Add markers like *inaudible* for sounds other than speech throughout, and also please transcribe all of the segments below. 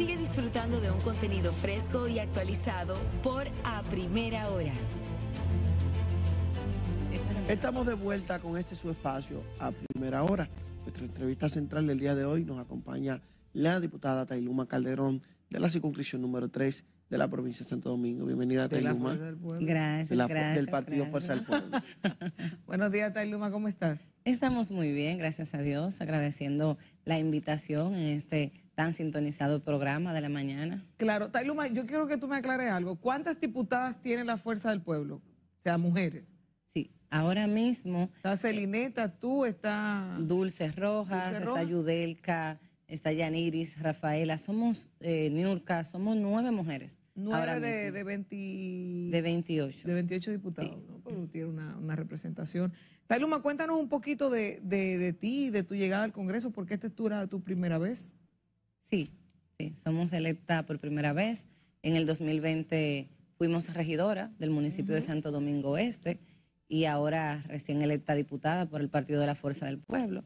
Sigue disfrutando de un contenido fresco y actualizado por A Primera Hora. Estamos de vuelta con este su espacio a primera hora. Nuestra entrevista central del día de hoy nos acompaña la diputada Tailuma Calderón de la circunscripción número 3 de la provincia de Santo Domingo. Bienvenida, Tailuma. Gracias, Del partido Fuerza del Pueblo. Buenos días, Tailuma, ¿cómo estás? Estamos muy bien, gracias a Dios, agradeciendo la invitación en este tan sintonizado el programa de la mañana. Claro, Tailuma, yo quiero que tú me aclares algo. ¿Cuántas diputadas tiene la Fuerza del Pueblo? O sea, mujeres. Sí, ahora mismo. Está Celineta, tú, está. Dulces Rojas, está Yudelka, está Yaniris, Rafaela. Somos eh, Niurka, somos nueve mujeres. Nueve de, de, de 28. De 28 diputados, ¿no? tiene una, representación. Tailuma, cuéntanos un poquito de, ti, de tu llegada al Congreso, porque esta es tu primera vez. Sí, sí, somos electa por primera vez. En el 2020 fuimos regidora del municipio de Santo Domingo Este y ahora recién electa diputada por el Partido de la Fuerza del Pueblo,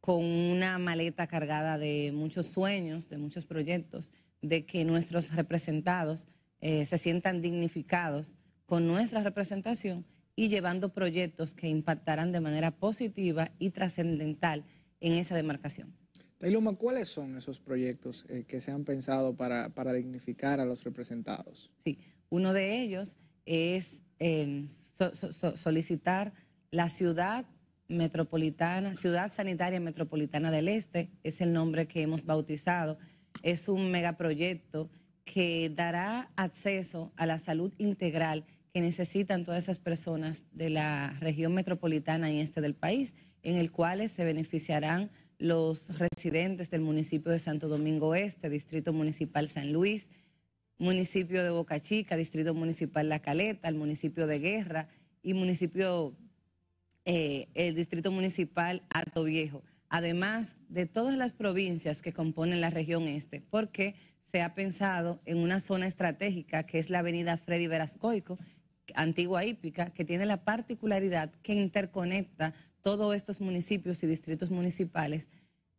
con una maleta cargada de muchos sueños, de muchos proyectos, de que nuestros representados eh, se sientan dignificados con nuestra representación y llevando proyectos que impactarán de manera positiva y trascendental en esa demarcación. ¿cuáles son esos proyectos eh, que se han pensado para, dignificar a los representados? Sí, uno de ellos es em, solicitar la ciudad metropolitana, Ciudad Sanitaria Metropolitana del Este, es el nombre que hemos bautizado. Es un megaproyecto que dará acceso a la salud integral que necesitan todas esas personas de la región metropolitana y este del país, en el cual se beneficiarán los residentes del municipio de Santo Domingo Este, Distrito Municipal San Luis, municipio de Boca Chica, Distrito Municipal La Caleta, el municipio de Guerra y municipio, eh, el Distrito Municipal Alto Viejo, además de todas las provincias que componen la región este, porque se ha pensado en una zona estratégica que es la avenida Freddy Verascoico, antigua hípica, que tiene la particularidad que interconecta todos estos municipios y distritos municipales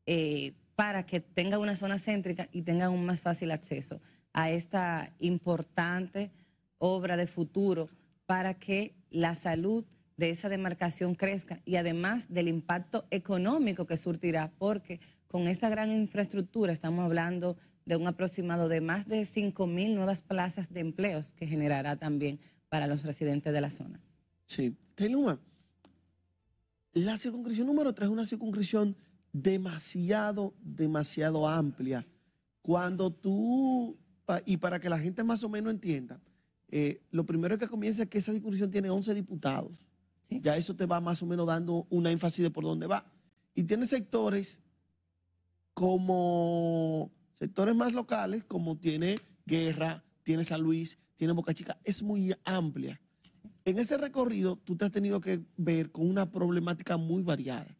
eh, para que tengan una zona céntrica y tengan un más fácil acceso a esta importante obra de futuro para que la salud de esa demarcación crezca y además del impacto económico que surtirá, porque con esta gran infraestructura estamos hablando de un aproximado de más de 5.000 nuevas plazas de empleos que generará también para los residentes de la zona. Sí, Teluma, la circunscripción número 3 es una circunscripción demasiado, demasiado amplia. Cuando tú, y para que la gente más o menos entienda, eh, lo primero que comienza es que esa circunscripción tiene 11 diputados. Ya eso te va más o menos dando una énfasis de por dónde va. Y tiene sectores como sectores más locales, como tiene Guerra, tiene San Luis, tiene Boca Chica. Es muy amplia. En ese recorrido tú te has tenido que ver con una problemática muy variada.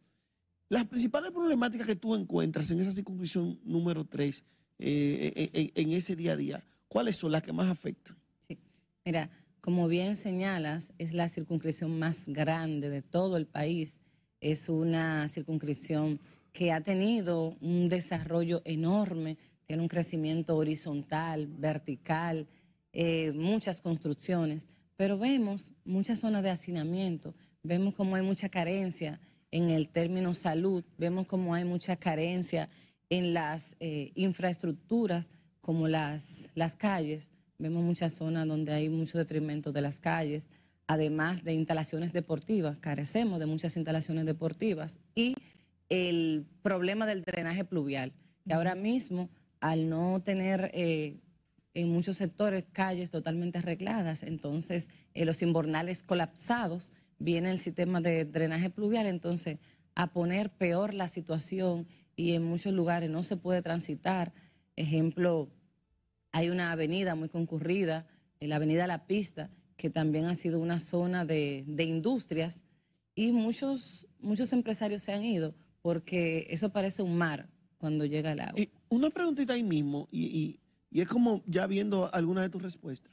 Las principales problemáticas que tú encuentras en esa circunscripción número 3, eh, eh, en, ese día a día, ¿cuáles son las que más afectan? Sí, mira, como bien señalas, es la circunscripción más grande de todo el país. Es una circunscripción que ha tenido un desarrollo enorme, tiene un crecimiento horizontal, vertical, eh, muchas construcciones. Pero vemos muchas zonas de hacinamiento, vemos como hay mucha carencia en el término salud, vemos como hay mucha carencia en las eh, infraestructuras como las, las calles, vemos muchas zonas donde hay mucho detrimento de las calles, además de instalaciones deportivas, carecemos de muchas instalaciones deportivas y el problema del drenaje pluvial, que ahora mismo al no tener eh, en muchos sectores calles totalmente arregladas, entonces eh, los inbornales colapsados, viene el sistema de drenaje pluvial, entonces a poner peor la situación y en muchos lugares no se puede transitar. Ejemplo, hay una avenida muy concurrida, la avenida La Pista, que también ha sido una zona de, de industrias y muchos, muchos empresarios se han ido porque eso parece un mar cuando llega el agua. una preguntita ahí mismo, y y es como ya viendo algunas de tus respuestas.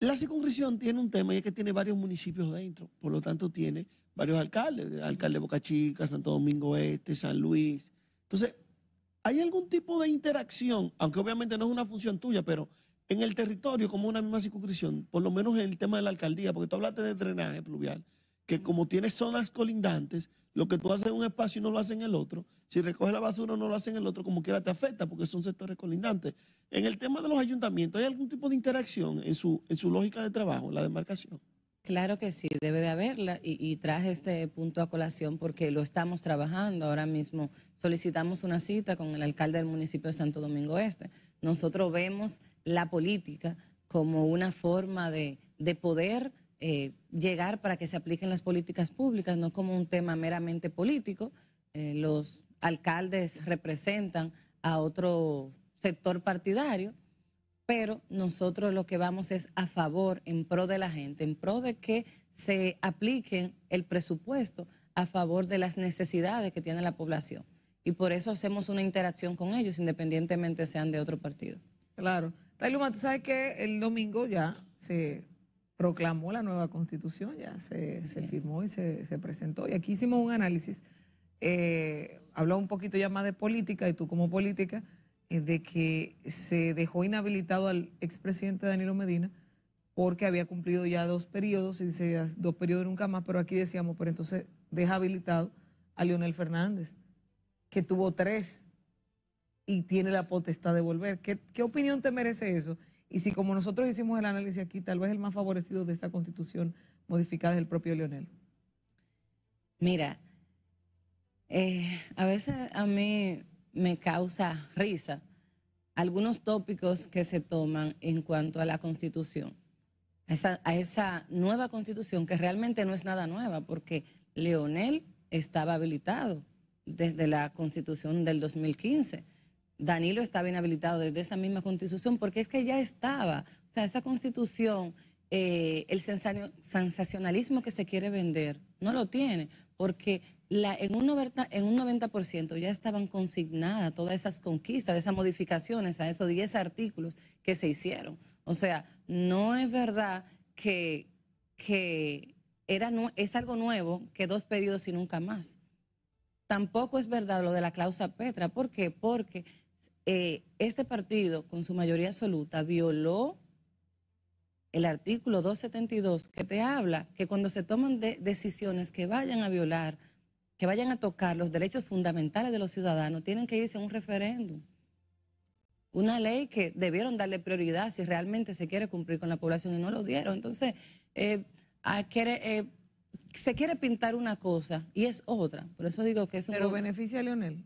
La circunscripción tiene un tema y es que tiene varios municipios dentro, por lo tanto tiene varios alcaldes, alcalde de Boca Chica, Santo Domingo Este, San Luis. Entonces, ¿hay algún tipo de interacción, aunque obviamente no es una función tuya, pero en el territorio como una misma circunscripción, por lo menos en el tema de la alcaldía, porque tú hablaste de drenaje pluvial, que como tienes zonas colindantes, lo que tú haces en un espacio no lo haces en el otro, si recoges la basura no lo haces en el otro, como quiera te afecta porque son sectores colindantes. En el tema de los ayuntamientos, ¿hay algún tipo de interacción en su, en su lógica de trabajo, en la demarcación? Claro que sí, debe de haberla y, traje este punto a colación porque lo estamos trabajando ahora mismo. Solicitamos una cita con el alcalde del municipio de Santo Domingo Este. Nosotros vemos la política como una forma de, de poder eh, llegar para que se apliquen las políticas públicas, no como un tema meramente político. Eh, los alcaldes representan a otro sector partidario, pero nosotros lo que vamos es a favor, en pro de la gente, en pro de que se apliquen el presupuesto a favor de las necesidades que tiene la población. Y por eso hacemos una interacción con ellos, independientemente sean de otro partido. Claro. Tailuma, tú sabes que el domingo ya se proclamó la nueva constitución, ya se, firmó y se, presentó. Y aquí hicimos un análisis, eh, habló un poquito ya más de política y tú como política, eh, de que se dejó inhabilitado al expresidente Danilo Medina porque había cumplido ya dos periodos y dice dos periodos nunca más, pero aquí decíamos, pero entonces deja habilitado a Leonel Fernández, que tuvo tres y tiene la potestad de volver. ¿Qué, qué opinión te merece eso? Y si como nosotros hicimos el análisis aquí, tal vez el más favorecido de esta constitución modificada es el propio Leonel. Mira, eh, a veces a mí me causa risa algunos tópicos que se toman en cuanto a la constitución, a esa, a esa nueva constitución que realmente no es nada nueva porque Leonel estaba habilitado desde la constitución del 2015 Danilo está bien habilitado desde esa misma constitución, porque es que ya estaba, o sea, esa constitución, eh, el sensacionalismo que se quiere vender, no lo tiene, porque en, un 90, ya estaban consignadas todas esas conquistas, esas modificaciones a esos 10 artículos que se hicieron. O sea, no es verdad que, es algo nuevo que dos periodos y nunca más. Tampoco es verdad lo de la cláusula Petra. ¿Por qué? Porque eh, este partido, con su mayoría absoluta, violó el artículo 272 que te habla que cuando se toman decisiones que vayan a violar, que vayan a tocar los derechos fundamentales de los ciudadanos, tienen que irse a un referéndum. Una ley que debieron darle prioridad si realmente se quiere cumplir con la población y no lo dieron. Entonces, eh, quiere, eh, se quiere pintar una cosa y es otra. Por eso digo que es Pero beneficia a Leonel.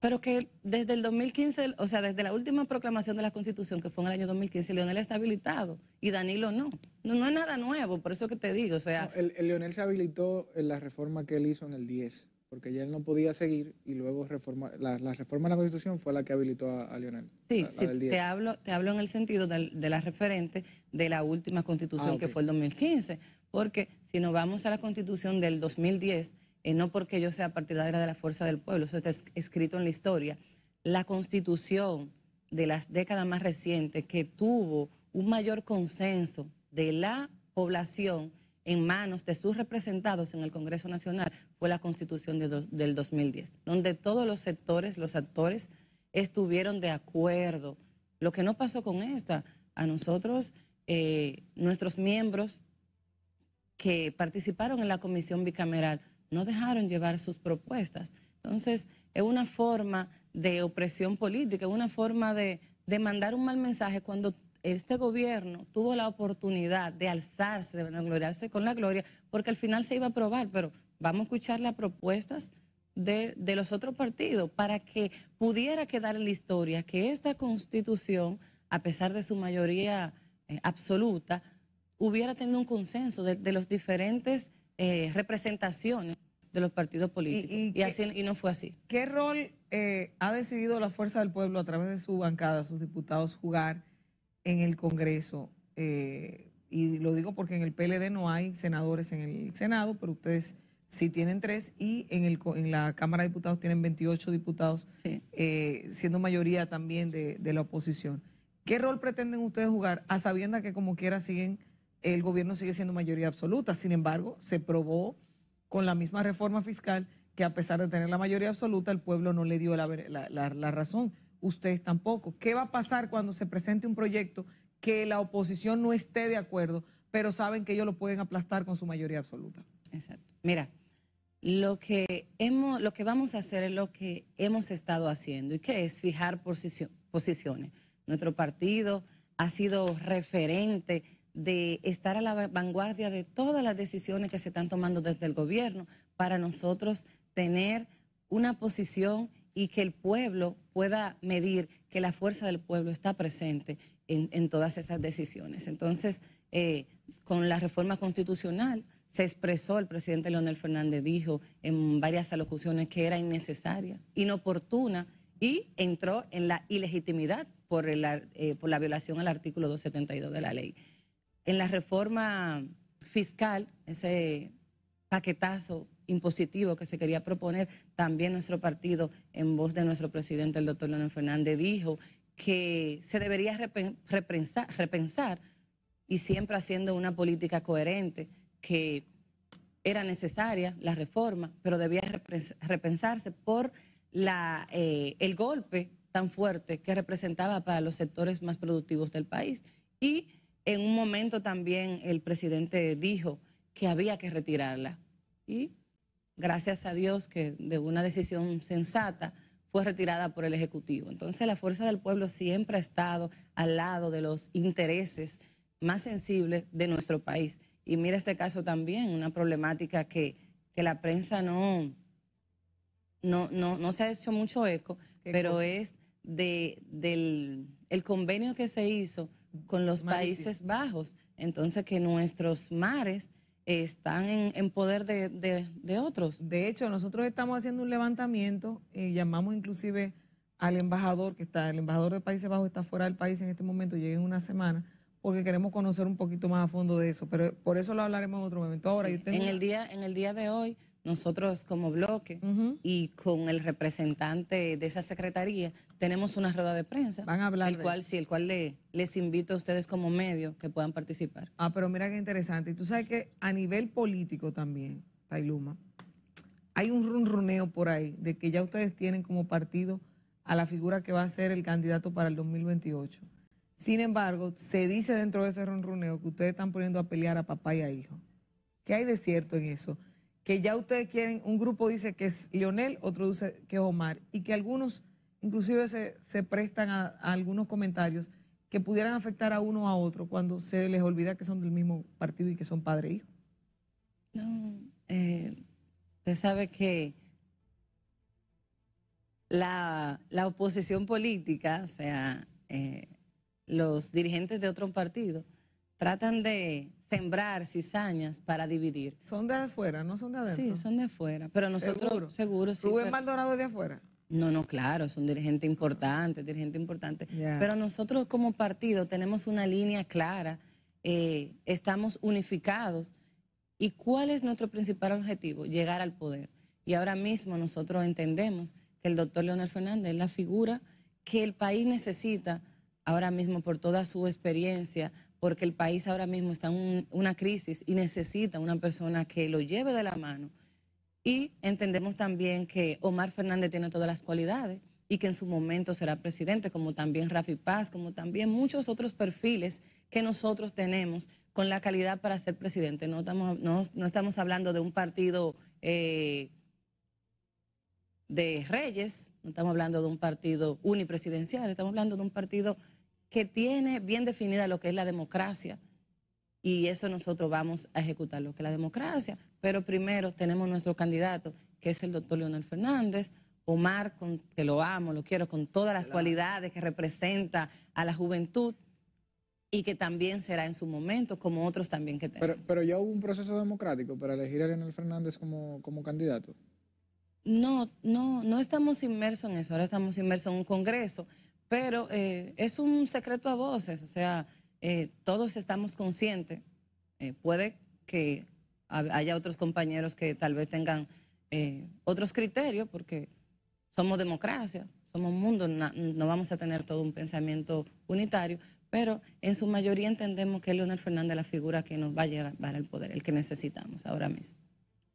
Pero que desde el 2015, o sea, desde la última proclamación de la Constitución, que fue en el año 2015, Leonel está habilitado y Danilo no. No, es nada nuevo, por eso que te digo, o sea... el, Leonel se habilitó en la reforma que él hizo en el 10, porque ya él no podía seguir y luego reforma, la, reforma de la Constitución fue la que habilitó a, Leonel. Sí, sí Te, hablo, te hablo en el sentido de, la referente de la última ah, Constitución, que fue el 2015, porque si nos vamos a la Constitución del 2010 eh, no porque yo sea partidaria de la fuerza del pueblo, eso está escrito en la historia, la constitución de las décadas más recientes que tuvo un mayor consenso de la población en manos de sus representados en el Congreso Nacional fue la constitución del 2010, donde todos los sectores, los actores estuvieron de acuerdo. Lo que no pasó con esta, a nosotros, eh, nuestros miembros que participaron en la comisión bicameral, no dejaron llevar sus propuestas. Entonces, es una forma de opresión política, es una forma de, mandar un mal mensaje cuando este gobierno tuvo la oportunidad de alzarse, de gloriarse con la gloria, porque al final se iba a aprobar, pero vamos a escuchar las propuestas de, los otros partidos para que pudiera quedar en la historia que esta constitución, a pesar de su mayoría eh, absoluta, hubiera tenido un consenso de, de los diferentes eh, representaciones de los partidos políticos. Y, no fue así. ¿Qué rol eh, ha decidido la Fuerza del Pueblo a través de su bancada, sus diputados, jugar en el Congreso? Eh, y lo digo porque en el PLD no hay senadores en el Senado, pero ustedes sí tienen tres y en, el, en la Cámara de Diputados tienen 28 diputados, eh, siendo mayoría también de, de, la oposición. ¿Qué rol pretenden ustedes jugar a sabienda que como quiera siguen el gobierno sigue siendo mayoría absoluta. Sin embargo, se probó con la misma reforma fiscal que a pesar de tener la mayoría absoluta, el pueblo no le dio la, razón. Ustedes tampoco. ¿Qué va a pasar cuando se presente un proyecto que la oposición no esté de acuerdo, pero saben que ellos lo pueden aplastar con su mayoría absoluta? Exacto. Mira, lo que, hemos, lo que vamos a hacer es lo que hemos estado haciendo, y que es fijar posiciones. Nuestro partido ha sido referente de estar a la vanguardia de todas las decisiones que se están tomando desde el gobierno para nosotros tener una posición y que el pueblo pueda medir que la fuerza del pueblo está presente en, todas esas decisiones. Entonces, eh, con la reforma constitucional se expresó, el presidente Leonel Fernández dijo en varias alocuciones que era innecesaria, inoportuna y entró en la ilegitimidad por, eh, por la violación al artículo 272 de la ley en la reforma fiscal, ese paquetazo impositivo que se quería proponer, también nuestro partido, en voz de nuestro presidente, el doctor Leonel Fernández, dijo que se debería repensar, y siempre haciendo una política coherente que era necesaria la reforma, pero debía repensarse por eh, el golpe tan fuerte que representaba para los sectores más productivos del país. Y en un momento también el presidente dijo que había que retirarla. Y gracias a Dios que de una decisión sensata fue retirada por el Ejecutivo. Entonces la fuerza del pueblo siempre ha estado al lado de los intereses más sensibles de nuestro país. Y mira este caso también, una problemática que, que la prensa no, no, no, no se ha hecho mucho eco, pero es de, del el convenio que se hizo con los Países Bajos. Entonces, que nuestros mares están en, poder de, otros. De hecho, nosotros estamos haciendo un levantamiento, eh, llamamos inclusive al embajador, que está, el embajador de Países Bajos está fuera del país en este momento, llega en una semana, porque queremos conocer un poquito más a fondo de eso, pero por eso lo hablaremos en otro momento. Ahora, en, el día, en el día de hoy, nosotros como bloque y con el representante de esa secretaría, tenemos una rueda de prensa. Van a hablar. El cual, sí, el cual les invito a ustedes como medio que puedan participar. Ah, pero mira qué interesante. Y tú sabes que a nivel político también, Tailuma, hay un runruneo por ahí de que ya ustedes tienen como partido a la figura que va a ser el candidato para el 2028. Sin embargo, se dice dentro de ese runruneo que ustedes están poniendo a pelear a papá y a hijo. ¿Qué hay de cierto en eso? Que ya ustedes quieren, un grupo dice que es Lionel, otro dice que es Omar, y que algunos inclusive se, prestan a, algunos comentarios que pudieran afectar a uno o a otro cuando se les olvida que son del mismo partido y que son padre e hijo. No, eh, usted sabe que la, la oposición política, o sea, eh, los dirigentes de otro partido, tratan de sembrar cizañas para dividir. Son de afuera, no son de adentro. Sí, son de afuera, pero nosotros seguro, sí. Rubén Maldonado de afuera. No, no, claro, es un dirigente importante dirigente importante. Pero nosotros como partido tenemos una línea clara, eh, estamos unificados. ¿Y cuál es nuestro principal objetivo? Llegar al poder. Y ahora mismo nosotros entendemos que el doctor Leonel Fernández es la figura que el país necesita ahora mismo por toda su experiencia, porque el país ahora mismo está en una crisis y necesita una persona que lo lleve de la mano y entendemos también que Omar Fernández tiene todas las cualidades y que en su momento será presidente, como también Rafi Paz, como también muchos otros perfiles que nosotros tenemos con la calidad para ser presidente. No estamos, no, estamos hablando de un partido eh, de reyes, no estamos hablando de un partido unipresidencial, estamos hablando de un partido que tiene bien definida lo que es la democracia, y eso nosotros vamos a ejecutar lo que es la democracia. Pero primero tenemos nuestro candidato, que es el doctor Leonel Fernández. Omar, que lo amo, lo quiero, con todas las cualidades que representa a la juventud y que también será en su momento, como otros también que tenemos. Pero, pero ya hubo un proceso democrático para elegir a Leonel Fernández como, como candidato. No, no, no estamos inmersos en eso, ahora estamos inmersos en un congreso, pero eh, es un secreto a voces, o sea, eh, todos estamos conscientes, eh, puede que haya otros compañeros que tal vez tengan eh, otros criterios, porque somos democracia, somos mundo, no, vamos a tener todo un pensamiento unitario, pero en su mayoría entendemos que Leonel Fernández la figura que nos va a llevar al poder, el que necesitamos ahora mismo.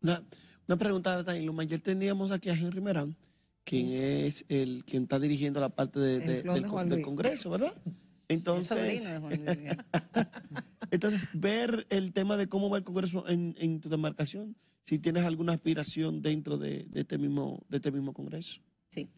Una, una pregunta, lo mayor teníamos aquí a Henry Merán, quien es el quien está dirigiendo la parte del Congreso, ¿verdad? Entonces, *laughs* Entonces, ver el tema de cómo va el Congreso en, tu demarcación, si tienes alguna aspiración dentro de, este, mismo, de este mismo Congreso. Sí.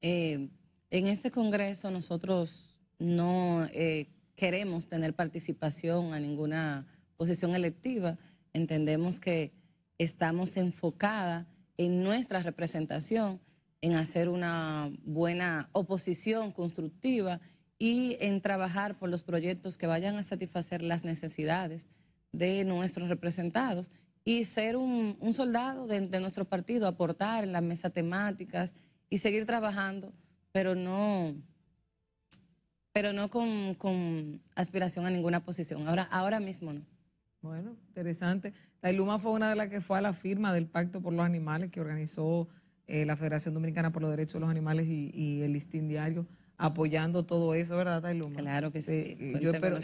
Eh, en este Congreso nosotros no eh, queremos tener participación a ninguna posición electiva. Entendemos que estamos enfocada en nuestra representación, en hacer una buena oposición constructiva y en trabajar por los proyectos que vayan a satisfacer las necesidades de nuestros representados y ser un, soldado de, nuestro partido, aportar en las mesas temáticas y seguir trabajando, pero no, pero no con, aspiración a ninguna posición. Ahora, ahora mismo no. Bueno, interesante. Tailuma fue una de las que fue a la firma del Pacto por los Animales que organizó eh, la Federación Dominicana por los Derechos de los Animales y, y el Listín Diario apoyando todo eso, ¿verdad, Tailuma? Claro que sí. Eh, yo, espero,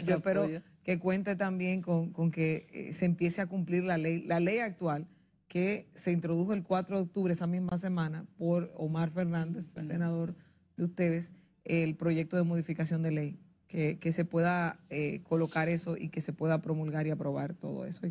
que cuente también con, que eh, se empiece a cumplir la ley, la ley actual que se introdujo el 4 de octubre, esa misma semana, por Omar Fernández, el senador de ustedes, el proyecto de modificación de ley, que, se pueda eh, colocar eso y que se pueda promulgar y aprobar todo eso.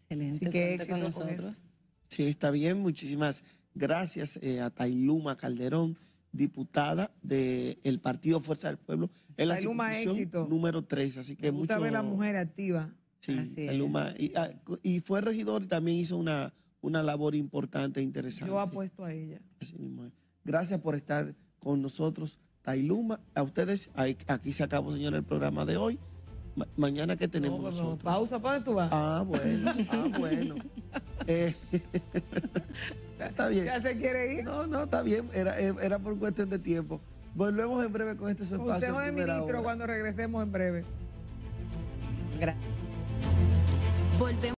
Excelente. Así que éxito nosotros. sí, está bien. Muchísimas gracias a Tailuma Calderón diputada del Partido Fuerza del Pueblo. Es la éxito. número 3, así que muchas la mujer activa. Sí, y, ah, y, fue regidor y también hizo una, una labor importante e interesante. Yo apuesto a ella. Así mismo Gracias por estar con nosotros, Tailuma. A ustedes, aquí se acabó, señor, el programa de hoy. mañana, que tenemos nosotros? Pausa, ¿para tú vas? Ah, bueno, ah, bueno. *laughs* Eh, *laughs* está bien. ¿Ya se quiere ir? No, no, está bien. Era, eh, era por cuestión de tiempo. Volvemos en breve con este su espacio. Consejo de ministro cuando regresemos en breve. Gracias. Volvemos.